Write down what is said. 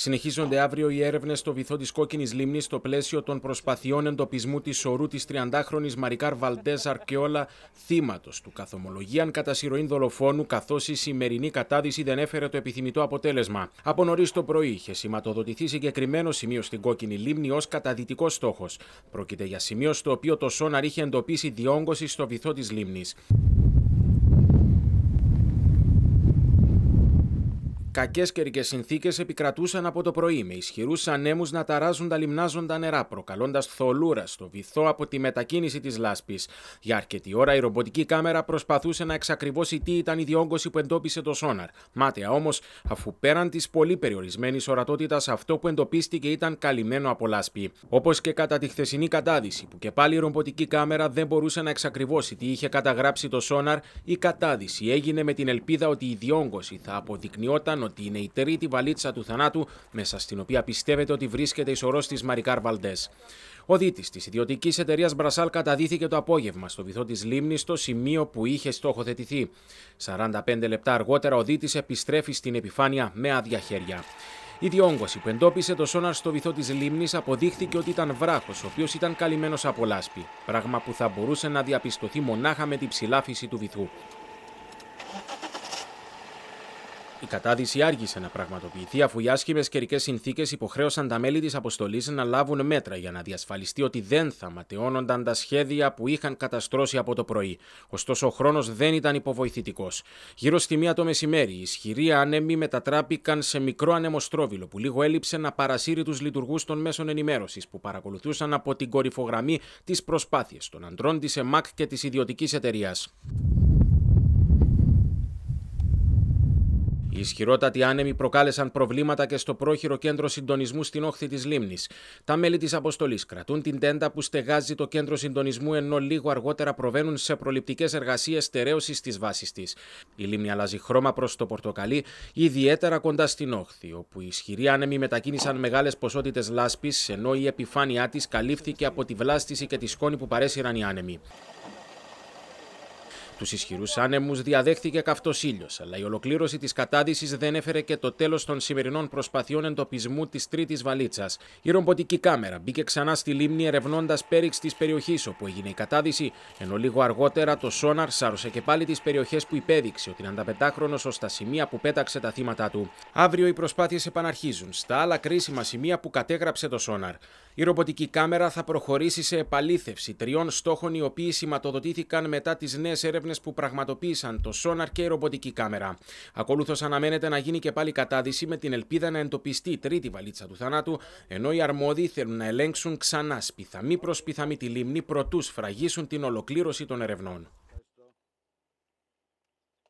Συνεχίζονται αύριο οι έρευνες στο βυθό της Κόκκινης Λίμνης στο πλαίσιο των προσπαθειών εντοπισμού της σωρού τη 30χρονη Μαρικάρ και Αρκεόλα, θύματος του καθομολογίαν κατά συρροήν δολοφόνου, καθώς η σημερινή κατάδυση δεν έφερε το επιθυμητό αποτέλεσμα. Από νωρίς το πρωί είχε σηματοδοτηθεί συγκεκριμένο σημείο στην Κόκκινη Λίμνη ως καταδυτικός στόχος. Πρόκειται για σημείο στο οποίο το σώναρ είχε εντοπίσει διόγκωση στο βυθό της Λίμνης. Κακές καιρικές συνθήκες επικρατούσαν από το πρωί με ισχυρούς ανέμους να ταράζουν τα λιμνάζοντα νερά, προκαλώντας θολούρα στο βυθό από τη μετακίνηση της λάσπης. Για αρκετή ώρα η ρομποτική κάμερα προσπαθούσε να εξακριβώσει τι ήταν η διόγκωση που εντόπισε το σόναρ. Μάταια όμως, αφού πέραν της πολύ περιορισμένης ορατότητας, αυτό που εντοπίστηκε ήταν καλυμμένο από λάσπη. Όπως και κατά τη χθεσινή κατάδυση, που και πάλι η ρομποτική κάμερα δεν μπορούσε να εξακριβώσει τι είχε καταγράψει το σόναρ, η κατάδυση έγινε με την ελπίδα ότι η διόγκωση θα αποδεικνυόταν ότι είναι η τρίτη βαλίτσα του θανάτου, μέσα στην οποία πιστεύεται ότι βρίσκεται η σωρός της Μαρικάρ Βαλντές. Ο δίτης της ιδιωτικής εταιρείας Μπρασάλ καταδίθηκε το απόγευμα στο βυθό της λίμνης, στο σημείο που είχε στόχοθετηθεί. 45 λεπτά αργότερα ο δίτης επιστρέφει στην επιφάνεια με άδεια χέρια. Η διόγκωση που εντόπισε το σόναρ στο βυθό της λίμνης αποδείχθηκε ότι ήταν βράχος, ο οποίος ήταν καλυμμένος από λάσπη. Πράγμα που θα μπορούσε να διαπιστωθεί μονάχα με την ψηλάφιση του βυθού. Η κατάδυση άργησε να πραγματοποιηθεί αφού οι άσχημες καιρικές συνθήκες υποχρέωσαν τα μέλη της αποστολής να λάβουν μέτρα για να διασφαλιστεί ότι δεν θα ματαιώνονταν τα σχέδια που είχαν καταστρώσει από το πρωί. Ωστόσο, ο χρόνος δεν ήταν υποβοηθητικός. Γύρω στη μία το μεσημέρι, οι ισχυροί άνεμοι μετατράπηκαν σε μικρό ανεμοστρόβιλο που λίγο έλειψε να παρασύρει τους λειτουργούς των μέσων ενημέρωσης που παρακολουθούσαν από την κορυφογραμμή τις προσπάθειες των αντρών της ΕΜΑΚ και της ιδιωτικής εταιρείας. Οι ισχυρότατοι άνεμοι προκάλεσαν προβλήματα και στο πρόχειρο κέντρο συντονισμού στην όχθη της λίμνης. Τα μέλη της αποστολής κρατούν την τέντα που στεγάζει το κέντρο συντονισμού, ενώ λίγο αργότερα προβαίνουν σε προληπτικές εργασίες στερέωσης της βάσης της. Η λίμνη αλλάζει χρώμα προς το πορτοκαλί, ιδιαίτερα κοντά στην όχθη, όπου οι ισχυροί άνεμοι μετακίνησαν μεγάλες ποσότητες λάσπης, ενώ η επιφάνειά της καλύφθηκε από τη βλάστηση και τη σκόνη που παρέσυραν οι άνεμοι. Τους ισχυρούς άνεμους διαδέχθηκε καυτό ήλιο, αλλά η ολοκλήρωση της κατάδυσης δεν έφερε και το τέλος των σημερινών προσπαθειών εντοπισμού της τρίτης βαλίτσας. Η ρομποτική κάμερα μπήκε ξανά στη λίμνη ερευνώντας πέριξ της περιοχής όπου έγινε η κατάδυση, ενώ λίγο αργότερα το σόναρ σάρωσε και πάλι τις περιοχές που υπέδειξε ότι είναι χρονο ως τα σημεία που πέταξε τα θύματα του. Αύριο οι προσπάθειες επαναρχίζουν στα άλλα κρίσιμα σημεία που κατέγραψε το σόναρ. Η ρομποτική κάμερα θα προχωρήσει σε επαλήθευση τριών στόχων οι οποίοι σηματοδοτήθηκαν μετά τις νέες έρευνες που πραγματοποίησαν το σόναρ και η ρομποτική κάμερα. Ακολούθως αναμένεται να γίνει και πάλι κατάδυση με την ελπίδα να εντοπιστεί η τρίτη βαλίτσα του θανάτου, ενώ οι αρμόδιοι θέλουν να ελέγξουν ξανά σπιθαμή προς σπιθαμή τη λίμνη προτού σφραγίσουν την ολοκλήρωση των ερευνών.